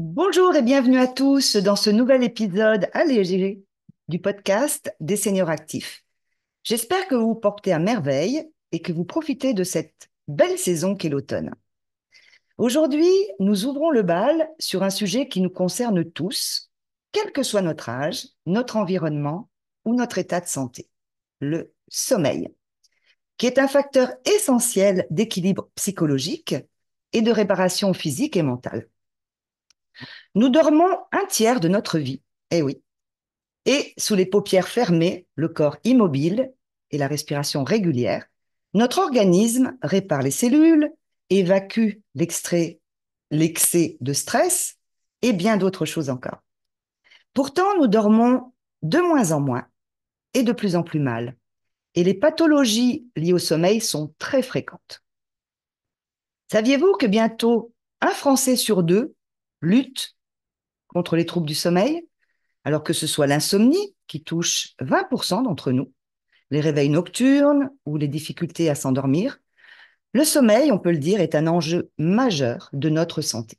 Bonjour et bienvenue à tous dans ce nouvel épisode allégé du podcast des seniors actifs. J'espère que vous vous portez à merveille et que vous profitez de cette belle saison qu'est l'automne. Aujourd'hui, nous ouvrons le bal sur un sujet qui nous concerne tous, quel que soit notre âge, notre environnement ou notre état de santé, le sommeil, qui est un facteur essentiel d'équilibre psychologique et de réparation physique et mentale. Nous dormons un tiers de notre vie, eh oui. Et sous les paupières fermées, le corps immobile et la respiration régulière, notre organisme répare les cellules, évacue l'extrait, l'excès de stress et bien d'autres choses encore. Pourtant, nous dormons de moins en moins et de plus en plus mal. Et les pathologies liées au sommeil sont très fréquentes. Saviez-vous que bientôt un Français sur deux lutte contre les troubles du sommeil, alors que ce soit l'insomnie qui touche 20% d'entre nous, les réveils nocturnes ou les difficultés à s'endormir, le sommeil, on peut le dire, est un enjeu majeur de notre santé.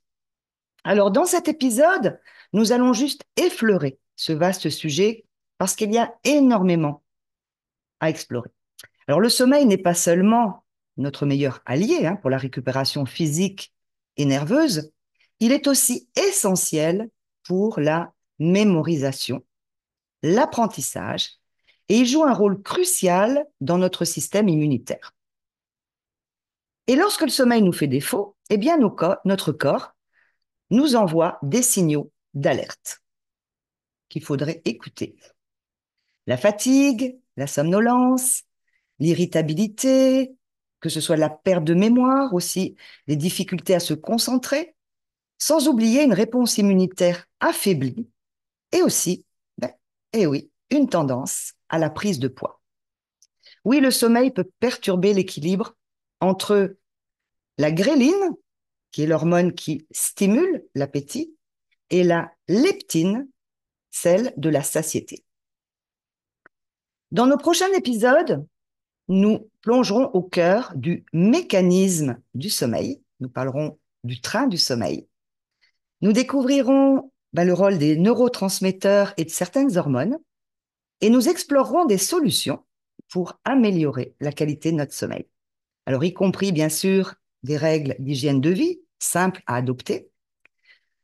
Alors dans cet épisode, nous allons juste effleurer ce vaste sujet parce qu'il y a énormément à explorer. Alors le sommeil n'est pas seulement notre meilleur allié hein, pour la récupération physique et nerveuse, il est aussi essentiel pour la mémorisation, l'apprentissage, et il joue un rôle crucial dans notre système immunitaire. Et lorsque le sommeil nous fait défaut, eh bien notre corps nous envoie des signaux d'alerte qu'il faudrait écouter. La fatigue, la somnolence, l'irritabilité, que ce soit la perte de mémoire aussi, les difficultés à se concentrer, sans oublier une réponse immunitaire affaiblie et aussi, ben, eh oui, une tendance à la prise de poids. Oui, le sommeil peut perturber l'équilibre entre la gréline, qui est l'hormone qui stimule l'appétit, et la leptine, celle de la satiété. Dans nos prochains épisodes, nous plongerons au cœur du mécanisme du sommeil. Nous parlerons du train du sommeil nous découvrirons bah, le rôle des neurotransmetteurs et de certaines hormones et nous explorerons des solutions pour améliorer la qualité de notre sommeil. Alors, y compris, bien sûr, des règles d'hygiène de vie simples à adopter.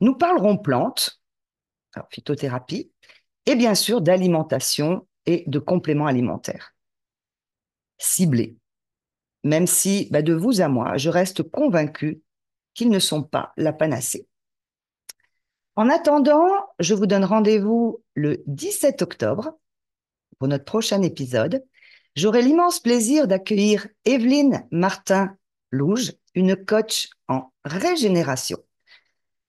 Nous parlerons plantes, phytothérapie, et bien sûr d'alimentation et de compléments alimentaires. Ciblés. Même si, bah, de vous à moi, je reste convaincu qu'ils ne sont pas la panacée. En attendant, je vous donne rendez-vous le 17 octobre pour notre prochain épisode. J'aurai l'immense plaisir d'accueillir Evelyne Martin Louge, une coach en régénération,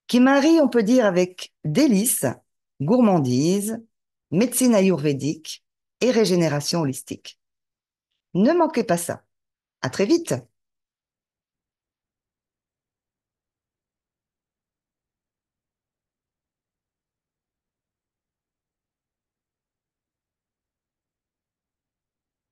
qui marie, on peut dire, avec délice, gourmandise, médecine ayurvédique et régénération holistique. Ne manquez pas ça. À très vite!